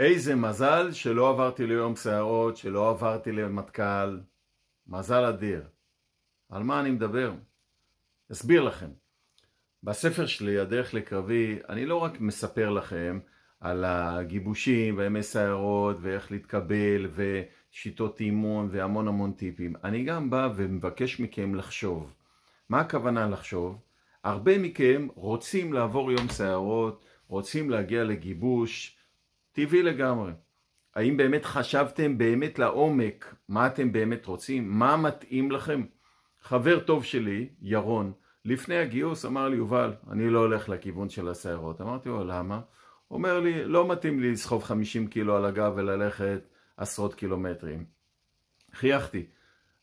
איזה מזל שלא עברתי ליום שערות, שלא עברתי למטכ"ל. מזל אדיר. על מה אני מדבר? אסביר לכם. בספר שלי, הדרך לקרבי, אני לא רק מספר לכם על הגיבושים והימי סיירות ואיך להתקבל ושיטות אימון והמון המון טיפים. אני גם בא ומבקש מכם לחשוב. מה הכוונה לחשוב? הרבה מכם רוצים לעבור יום סיירות, רוצים להגיע לגיבוש, טבעי לגמרי. האם באמת חשבתם באמת לעומק מה אתם באמת רוצים? מה מתאים לכם? חבר טוב שלי, ירון, לפני הגיוס אמר לי, יובל, אני לא הולך לכיוון של הסיירות. אמרתי לו, למה? אומר לי, לא מתאים לי לסחוב 50 קילו על הגב וללכת עשרות קילומטרים. חייכתי.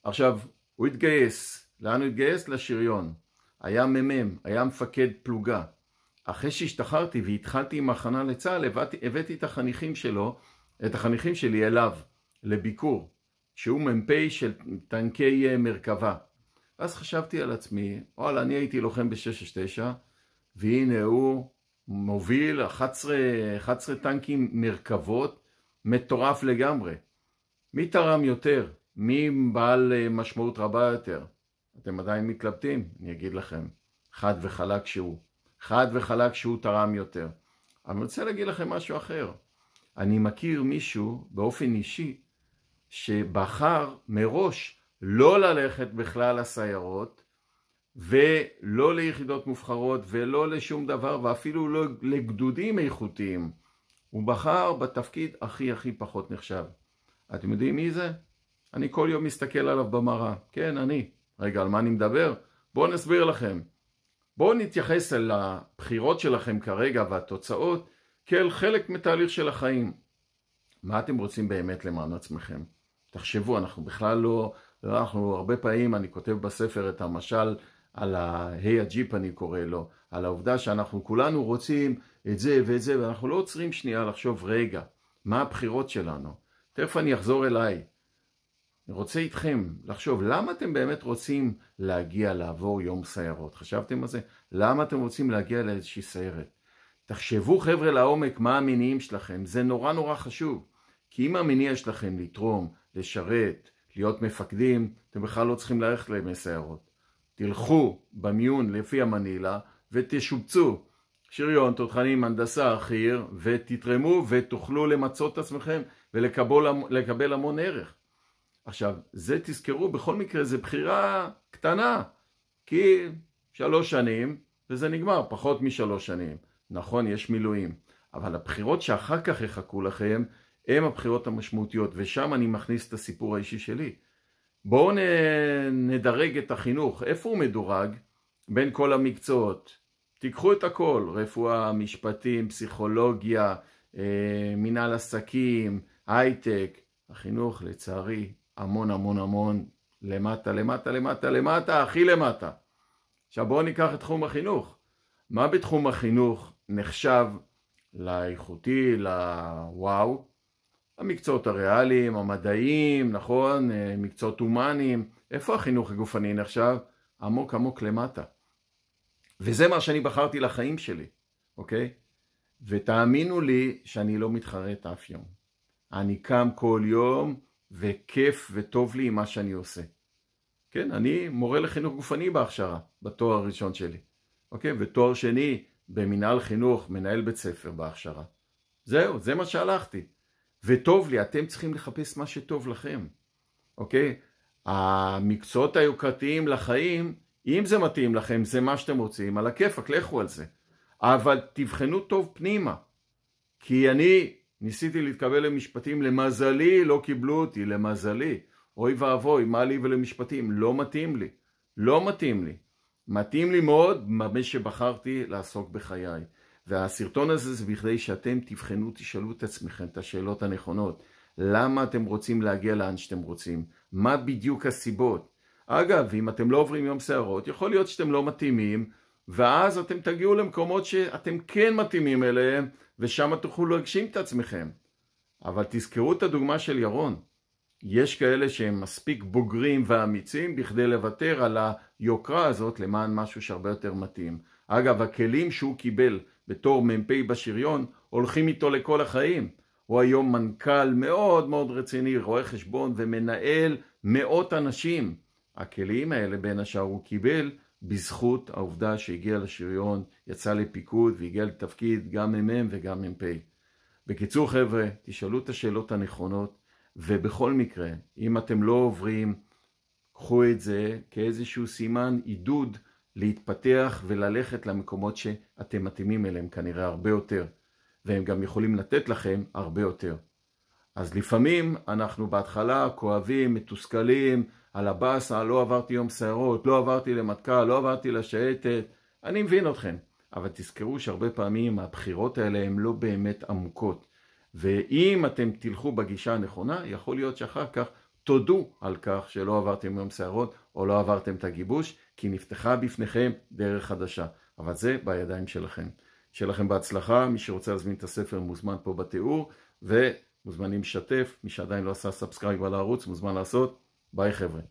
עכשיו, הוא התגייס. לאן הוא התגייס? לשריון. היה מ"מ, היה מפקד פלוגה. אחרי שהשתחררתי והתחלתי עם הכנה לצה"ל, הבאתי, הבאתי את החניכים שלו, את החניכים שלי אליו, לביקור, שהוא מ"פ של טנקי אה, מרכבה. ואז חשבתי על עצמי, וואלה, אני הייתי לוחם ב-669, והנה הוא מוביל 11, 11 טנקים מרכבות, מטורף לגמרי. מי תרם יותר? מי בעל אה, משמעות רבה יותר? אתם עדיין מתלבטים? אני אגיד לכם, חד וחלק שהוא. חד וחלק שהוא תרם יותר. אני רוצה להגיד לכם משהו אחר. אני מכיר מישהו באופן אישי שבחר מראש לא ללכת בכלל לסיירות ולא ליחידות מובחרות ולא לשום דבר ואפילו לא לגדודים איכותיים. הוא בחר בתפקיד הכי הכי פחות נחשב. אתם יודעים מי זה? אני כל יום מסתכל עליו במראה. כן, אני. רגע, על מה אני מדבר? בואו נסביר לכם. בואו נתייחס אל הבחירות שלכם כרגע והתוצאות כאל חלק מתהליך של החיים. מה אתם רוצים באמת למען עצמכם? תחשבו, אנחנו בכלל לא, לא אנחנו הרבה פעמים, אני כותב בספר את המשל על ה ההי הג'יפ אני קורא לו, על העובדה שאנחנו כולנו רוצים את זה ואת זה, ואנחנו לא עוצרים שנייה לחשוב, רגע, מה הבחירות שלנו? תכף אני אחזור אליי, רוצה איתכם לחשוב למה אתם באמת רוצים להגיע לעבור יום סיירות. חשבתם על זה? למה אתם רוצים להגיע לאיזושהי סיירת? תחשבו חבר'ה לעומק מה המניעים שלכם, זה נורא נורא חשוב. כי אם המניע שלכם לתרום, לשרת, להיות מפקדים, אתם בכלל לא צריכים ללכת לימי סיירות. תלכו במיון לפי המנילה ותשובצו. שריון, תותחנים, הנדסה, חי"ר, ותתרמו ותוכלו למצות את עצמכם ולקבל המון ערך. עכשיו, זה תזכרו, בכל מקרה זה בחירה קטנה, כי שלוש שנים וזה נגמר, פחות משלוש שנים. נכון, יש מילואים, אבל הבחירות שאחר כך יחכו לכם, הן הבחירות המשמעותיות, ושם אני מכניס את הסיפור האישי שלי. בואו נדרג את החינוך, איפה הוא מדורג? בין כל המקצועות. תיקחו את הכל, רפואה, משפטים, פסיכולוגיה, אה, מינהל עסקים, הייטק. החינוך, לצערי, המון המון המון למטה, למטה, למטה, למטה, הכי למטה. עכשיו בואו ניקח את תחום החינוך. מה בתחום החינוך נחשב לאיכותי, לוואו? המקצועות הריאליים, המדעיים, נכון? אה, מקצועות הומניים. איפה החינוך הגופני נחשב? עמוק עמוק למטה. וזה מה שאני בחרתי לחיים שלי, אוקיי? ותאמינו לי שאני לא מתחרט אף יום. אני קם כל יום וכיף וטוב לי עם מה שאני עושה. כן, אני מורה לחינוך גופני בהכשרה, בתואר הראשון שלי, אוקיי? ותואר שני במנהל חינוך, מנהל בית ספר בהכשרה. זהו, זה מה שהלכתי. וטוב לי, אתם צריכים לחפש מה שטוב לכם, אוקיי? המקצועות היוקרתיים לחיים, אם זה מתאים לכם, זה מה שאתם רוצים, על הכיפאק, לכו על זה. אבל תבחנו טוב פנימה. כי אני ניסיתי להתקבל למשפטים, למזלי לא קיבלו אותי, למזלי. אוי ואבוי, מה לי ולמשפטים? לא מתאים לי. לא מתאים לי. מתאים לי מאוד במה שבחרתי לעסוק בחיי. והסרטון הזה זה בכדי שאתם תבחנו, תשאלו את עצמכם את השאלות הנכונות. למה אתם רוצים להגיע לאן שאתם רוצים? מה בדיוק הסיבות? אגב, אם אתם לא עוברים יום שערות, יכול להיות שאתם לא מתאימים ואז אתם תגיעו למקומות שאתם כן מתאימים אליהם, ושם תוכלו להגשים את עצמכם. אבל תזכרו את הדוגמה של ירון. יש כאלה שהם מספיק בוגרים ואמיצים בכדי לוותר על היוקרה הזאת למען משהו שהרבה יותר מתאים. אגב, הכלים שהוא קיבל בתור מ"פ בשריון הולכים איתו לכל החיים. הוא היום מנכ"ל מאוד מאוד רציני, רואה חשבון ומנהל מאות אנשים. הכלים האלה בין השאר הוא קיבל בזכות העובדה שהגיע לשריון, יצא לפיקוד והגיע לתפקיד גם מ"מ וגם מ"פ. בקיצור חבר'ה, תשאלו את השאלות הנכונות, ובכל מקרה, אם אתם לא עוברים, קחו את זה כאיזשהו סימן עידוד להתפתח וללכת למקומות שאתם מתאימים אליהם כנראה הרבה יותר, והם גם יכולים לתת לכם הרבה יותר. אז לפעמים אנחנו בהתחלה כואבים, מתוסכלים, על הבאסה, לא עברתי יום סיירות, לא עברתי למטכ"ל, לא עברתי לשייטת, אני מבין אתכם. אבל תזכרו שהרבה פעמים הבחירות האלה הן לא באמת עמוקות. ואם אתם תלכו בגישה הנכונה, יכול להיות שאחר כך תודו על כך שלא עברתם יום סיירות או לא עברתם את הגיבוש, כי נפתחה בפניכם דרך חדשה. אבל זה בידיים שלכם. שיהיה לכם בהצלחה, מי שרוצה להזמין את הספר מוזמן פה בתיאור, ומוזמנים לשתף, מי שעדיין לא עשה סאבסקרייב על הערוץ מוזמן לעשות. ביי חבר'ה.